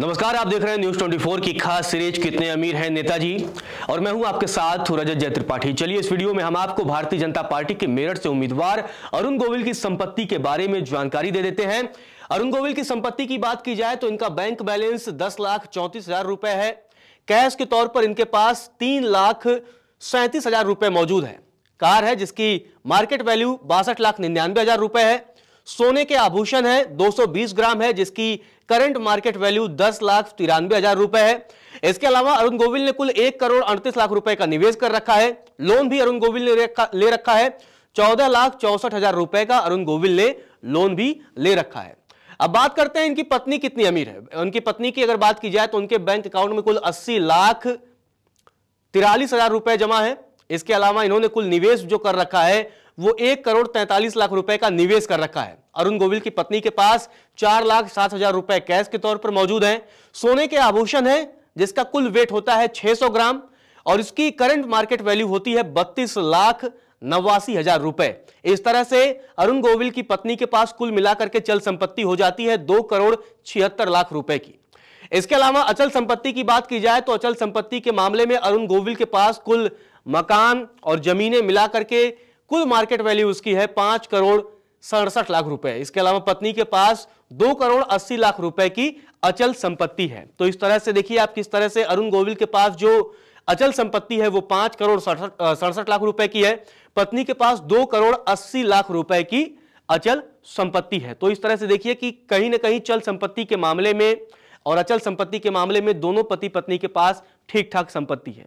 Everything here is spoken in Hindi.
नमस्कार आप देख रहे हैं न्यूज 24 की खास सीरीज कितने अमीर हैं नेताजी और मैं हूं आपके साथ रजत जय त्रिपाठी चलिए इस वीडियो में हम आपको भारतीय जनता पार्टी के मेरठ से उम्मीदवार अरुण गोविल की संपत्ति के बारे में जानकारी दे देते हैं अरुण गोविल की संपत्ति की बात की जाए तो इनका बैंक बैलेंस दस लाख चौंतीस हजार रुपए है कैश के तौर पर इनके पास तीन लाख सैंतीस हजार रुपए मौजूद है कार है जिसकी मार्केट वैल्यू बासठ लाख निन्यानवे हजार रुपए है सोने के आभूषण है 220 ग्राम है जिसकी करंट मार्केट वैल्यू दस लाख तिरानवे हजार रुपए है इसके अलावा अरुण गोविल ने कुल एक करोड़ अड़तीस लाख रुपए का निवेश कर रखा है लोन भी अरुण गोविल ने ले रखा है चौदह लाख चौसठ हजार रुपए का अरुण गोविल ने लोन भी ले रखा है अब बात करते हैं इनकी पत्नी कितनी अमीर है उनकी पत्नी की अगर बात की जाए तो उनके बैंक अकाउंट में कुल अस्सी लाख तिरालीस हजार रुपए जमा है इसके अलावा इन्होंने कुल निवेश जो कर रखा है वो एक करोड़ तैंतालीस लाख रुपए का निवेश कर रखा है अरुण गोविल की पत्नी के पास चार लाख सात हजार रुपए कैश के तौर पर मौजूद हैं सोने के आभूषण हैं जिसका कुल वेट होता है 600 ग्राम और इसकी करंट मार्केट वैल्यू होती है बत्तीस लाख नवासी हजार रुपए इस तरह से अरुण गोविल की पत्नी के पास कुल मिलाकर के चल संपत्ति हो जाती है दो करोड़ छिहत्तर लाख रुपए की इसके अलावा अचल संपत्ति की बात की जाए तो अचल संपत्ति के मामले में अरुण गोविल के पास कुल मकान और जमीनें मिलाकर के कुल मार्केट वैल्यू उसकी है पांच करोड़ सड़सठ लाख रुपए इसके अलावा पत्नी के पास दो करोड़ अस्सी लाख रुपए की अचल संपत्ति है तो इस तरह से देखिए आप किस तरह से अरुण गोविल के पास जो अचल संपत्ति है वो पांच करोड़ सड़सठ लाख रुपए की है पत्नी के पास दो करोड़ अस्सी लाख रुपए की अचल संपत्ति है तो इस तरह से देखिए कि कहीं ना कहीं चल संपत्ति के मामले में और अचल संपत्ति के मामले में दोनों पति पत्नी के पास ठीक ठाक संपत्ति है